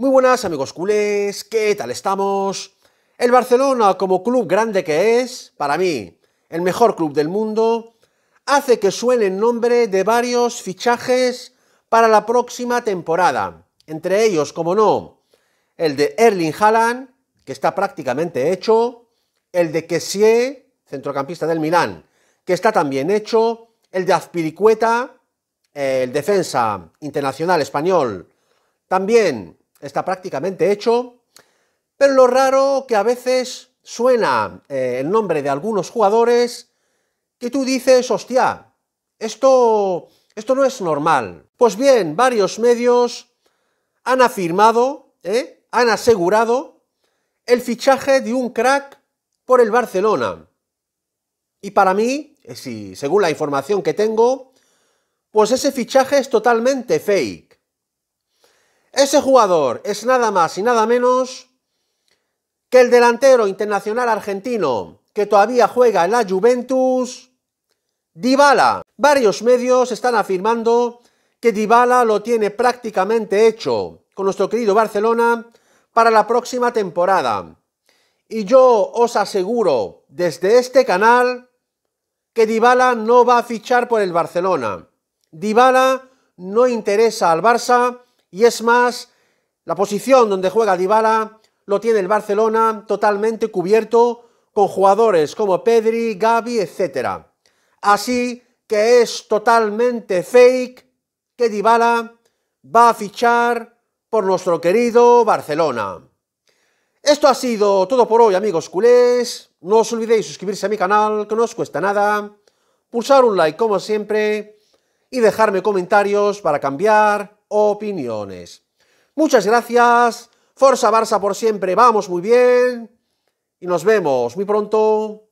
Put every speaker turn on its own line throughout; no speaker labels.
Muy buenas amigos culés, ¿qué tal estamos? El Barcelona, como club grande que es, para mí, el mejor club del mundo, hace que suene el nombre de varios fichajes para la próxima temporada. Entre ellos, como no, el de Erling Haaland, que está prácticamente hecho, el de Kessie, centrocampista del Milán, que está también hecho, el de Azpilicueta, el defensa internacional español, también está prácticamente hecho, pero lo raro que a veces suena eh, el nombre de algunos jugadores que tú dices, hostia, esto, esto no es normal. Pues bien, varios medios han afirmado, eh, han asegurado el fichaje de un crack por el Barcelona. Y para mí, eh, si, según la información que tengo, pues ese fichaje es totalmente fake. Ese jugador es nada más y nada menos que el delantero internacional argentino que todavía juega en la Juventus, Dybala. Varios medios están afirmando que Dybala lo tiene prácticamente hecho con nuestro querido Barcelona para la próxima temporada. Y yo os aseguro desde este canal que Dybala no va a fichar por el Barcelona. Dybala no interesa al Barça y es más, la posición donde juega Dybala lo tiene el Barcelona totalmente cubierto con jugadores como Pedri, Gavi, etc. Así que es totalmente fake que Dybala va a fichar por nuestro querido Barcelona. Esto ha sido todo por hoy, amigos culés. No os olvidéis suscribirse a mi canal, que no os cuesta nada. Pulsar un like como siempre y dejarme comentarios para cambiar opiniones. Muchas gracias. Forza Barça por siempre. Vamos muy bien. Y nos vemos muy pronto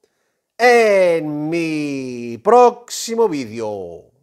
en mi próximo vídeo.